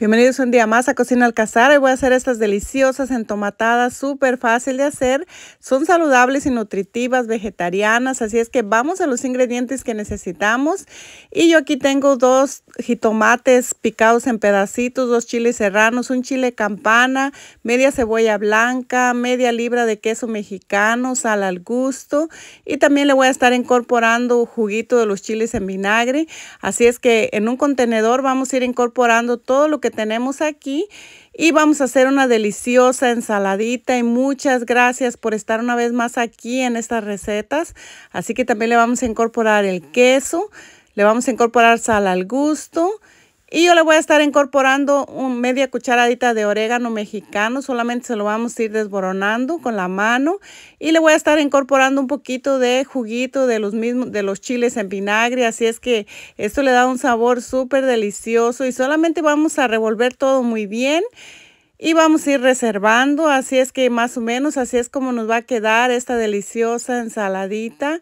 Bienvenidos un día más a Cocina Alcazar. Hoy voy a hacer estas deliciosas entomatadas, súper fácil de hacer. Son saludables y nutritivas, vegetarianas, así es que vamos a los ingredientes que necesitamos. Y yo aquí tengo dos jitomates picados en pedacitos, dos chiles serranos, un chile campana, media cebolla blanca, media libra de queso mexicano, sal al gusto. Y también le voy a estar incorporando juguito de los chiles en vinagre. Así es que en un contenedor vamos a ir incorporando todo lo que tenemos aquí y vamos a hacer una deliciosa ensaladita y muchas gracias por estar una vez más aquí en estas recetas. Así que también le vamos a incorporar el queso, le vamos a incorporar sal al gusto, y yo le voy a estar incorporando un media cucharadita de orégano mexicano. Solamente se lo vamos a ir desboronando con la mano. Y le voy a estar incorporando un poquito de juguito de los mismos, de los chiles en vinagre. Así es que esto le da un sabor súper delicioso. Y solamente vamos a revolver todo muy bien. Y vamos a ir reservando. Así es que más o menos así es como nos va a quedar esta deliciosa ensaladita.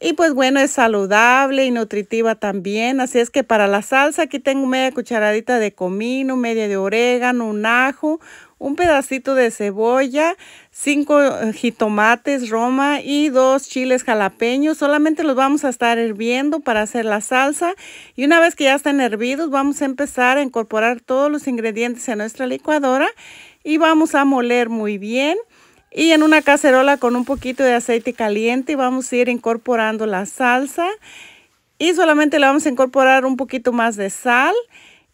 Y pues bueno, es saludable y nutritiva también. Así es que para la salsa aquí tengo media cucharadita de comino, media de orégano, un ajo, un pedacito de cebolla, cinco eh, jitomates roma y dos chiles jalapeños. Solamente los vamos a estar hirviendo para hacer la salsa. Y una vez que ya están hervidos, vamos a empezar a incorporar todos los ingredientes a nuestra licuadora y vamos a moler muy bien. Y en una cacerola con un poquito de aceite caliente vamos a ir incorporando la salsa. Y solamente le vamos a incorporar un poquito más de sal.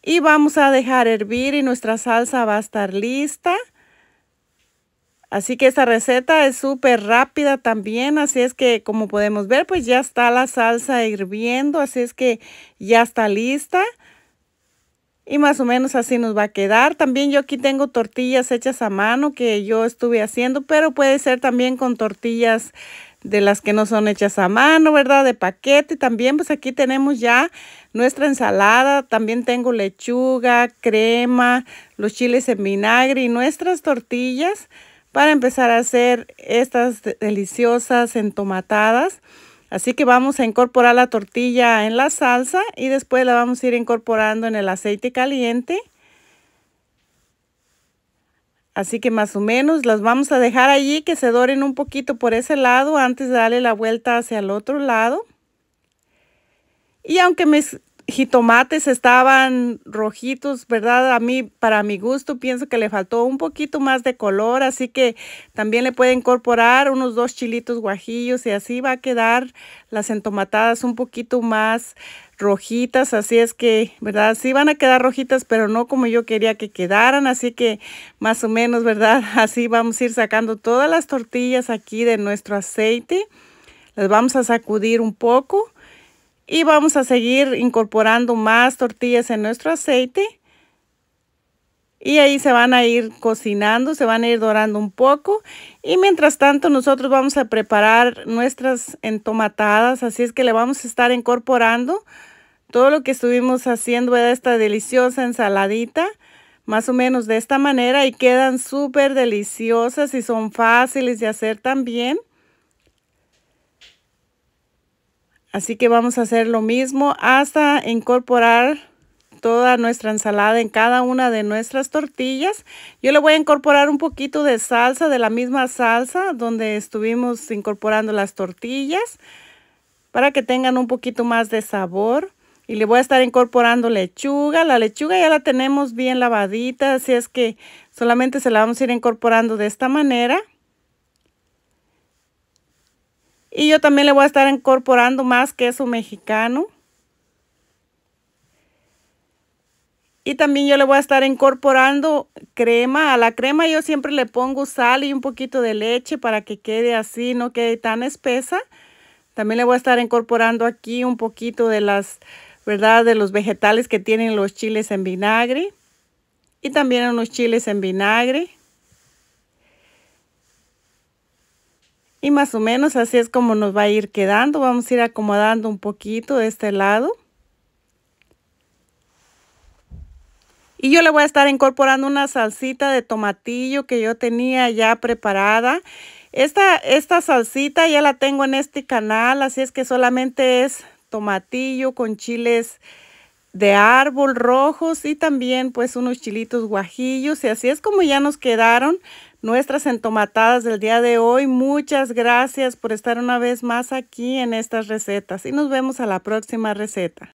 Y vamos a dejar hervir y nuestra salsa va a estar lista. Así que esta receta es súper rápida también, así es que como podemos ver, pues ya está la salsa hirviendo, así es que ya está lista y más o menos así nos va a quedar. También yo aquí tengo tortillas hechas a mano que yo estuve haciendo, pero puede ser también con tortillas de las que no son hechas a mano, ¿verdad? De paquete. También pues aquí tenemos ya nuestra ensalada. También tengo lechuga, crema, los chiles en vinagre y nuestras tortillas para empezar a hacer estas deliciosas entomatadas. Así que vamos a incorporar la tortilla en la salsa y después la vamos a ir incorporando en el aceite caliente. Así que más o menos las vamos a dejar allí que se doren un poquito por ese lado antes de darle la vuelta hacia el otro lado. Y aunque me jitomates estaban rojitos, ¿verdad? A mí, para mi gusto, pienso que le faltó un poquito más de color, así que también le puede incorporar unos dos chilitos guajillos y así va a quedar las entomatadas un poquito más rojitas, así es que, ¿verdad? Sí van a quedar rojitas, pero no como yo quería que quedaran, así que más o menos, ¿verdad? Así vamos a ir sacando todas las tortillas aquí de nuestro aceite. Las vamos a sacudir un poco y vamos a seguir incorporando más tortillas en nuestro aceite. Y ahí se van a ir cocinando, se van a ir dorando un poco. Y mientras tanto nosotros vamos a preparar nuestras entomatadas. Así es que le vamos a estar incorporando todo lo que estuvimos haciendo de esta deliciosa ensaladita más o menos de esta manera y quedan súper deliciosas y son fáciles de hacer también. Así que vamos a hacer lo mismo hasta incorporar toda nuestra ensalada en cada una de nuestras tortillas. Yo le voy a incorporar un poquito de salsa, de la misma salsa donde estuvimos incorporando las tortillas para que tengan un poquito más de sabor. Y le voy a estar incorporando lechuga. La lechuga ya la tenemos bien lavadita, así es que solamente se la vamos a ir incorporando de esta manera. Y yo también le voy a estar incorporando más queso mexicano. Y también yo le voy a estar incorporando crema. A la crema yo siempre le pongo sal y un poquito de leche para que quede así, no quede tan espesa. También le voy a estar incorporando aquí un poquito de las, ¿verdad? De los vegetales que tienen los chiles en vinagre. Y también unos chiles en vinagre. Y más o menos así es como nos va a ir quedando. Vamos a ir acomodando un poquito de este lado. Y yo le voy a estar incorporando una salsita de tomatillo que yo tenía ya preparada. Esta, esta salsita ya la tengo en este canal, así es que solamente es tomatillo con chiles de árbol rojos y también pues unos chilitos guajillos y así es como ya nos quedaron nuestras entomatadas del día de hoy. Muchas gracias por estar una vez más aquí en estas recetas y nos vemos a la próxima receta.